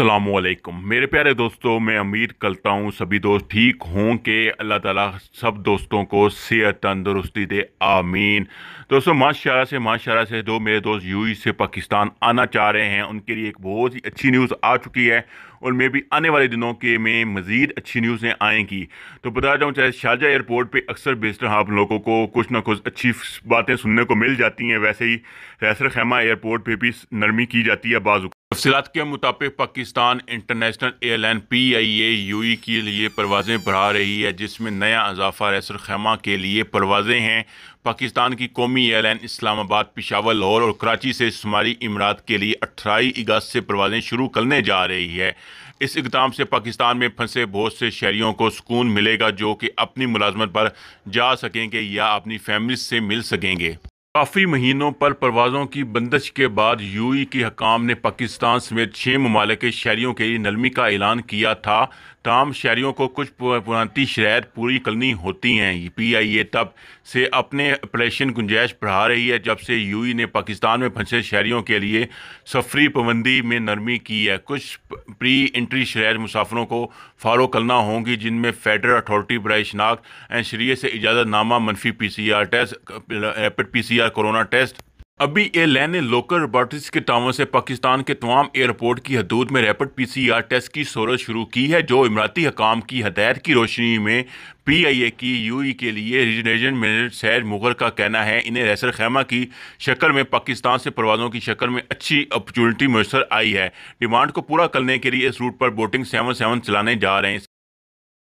असलकुम मेरे प्यारे दोस्तों मैं उम्मीद करता हूँ सभी दोस्त ठीक हों के अल्लाह ताला सब दोस्तों को सेहत तंदुरुस्ती दे आमीन दोस्तों माशा से माशा से दो मेरे दोस्त यूई से पाकिस्तान आना चाह रहे हैं उनके लिए एक बहुत ही अच्छी न्यूज़ आ चुकी है और मे भी आने वाले दिनों के में मज़ीद अच्छी न्यूज़ें आएँगी तो बता जाऊँ चाहे शारजा एयरपोर्ट पर अक्सर बेशतर आप लोगों को कुछ ना कुछ अच्छी बातें सुनने को मिल जाती हैं वैसे ही रैसर खैमा एयरपोर्ट पर भी नरमी की जाती है बाजू तफसीत के मुताबिक Pakistan International Airline P I A U E के लिए परवाज़ें बढ़ा रही है जिसमें नया अजाफ़ा रैसर खैमा के लिए परवाज़ें हैं पाकिस्तान की कौमी एयरलाइन इस्लामाबाद पिशावर लाहौर और कराची से शुमारी इमरात के लिए अट्ठाई अगस्त से परवाज़ें शुरू करने जा रही है इस इकदाम से पाकिस्तान में फंसे बहुत से शहरीों को सुकून मिलेगा जो कि अपनी मुलाजमत पर जा सकेंगे या अपनी फैमिली से मिल सकेंगे काफ़ी महीनों पर परवाज़ों की बंदिश के बाद यूई के हकाम ने पाकिस्तान समेत छः ममालिक के शहरीों के लिए नलमी का ऐलान किया था तमाम शहरीों को कुछ पुरानी शरात पूरी करनी होती हैं पी आई ए तब से अपने ऑपरेशन गुंजाइश बढ़ा रही है जब से यू ई ने पाकिस्तान में फंसे शहरीों के लिए सफरी पाबंदी में नरमी की है कुछ प्री इंट्री शरात मुसाफरों को फॉलो करना होंगी जिनमें फेडरल अथॉरिटी बरए शनाख्त एंड शरीय से इजाज़तनामा मनफी P C R test rapid P C R किया कोरोना टेस्ट अभी ये लैन ने लोकल लेबोरेटरीज के टावर से पाकिस्तान के तमाम एयरपोर्ट की हदूद में रैपिड पीसीआर टेस्ट की सहूलत शुरू की है जो इमराती हकाम की हदायत की रोशनी में पीआईए की यूई के लिए रीजन मैनेजर सैद मुगर का कहना है इन्हें रैसर खैमा की शक्ल में पाकिस्तान से प्रवाजों की शक्ल में अच्छी अपॉर्चुनिटी मैसर आई है डिमांड को पूरा करने के लिए इस रूट पर बोटिंग सेवन सेवन चलाने जा रहे हैं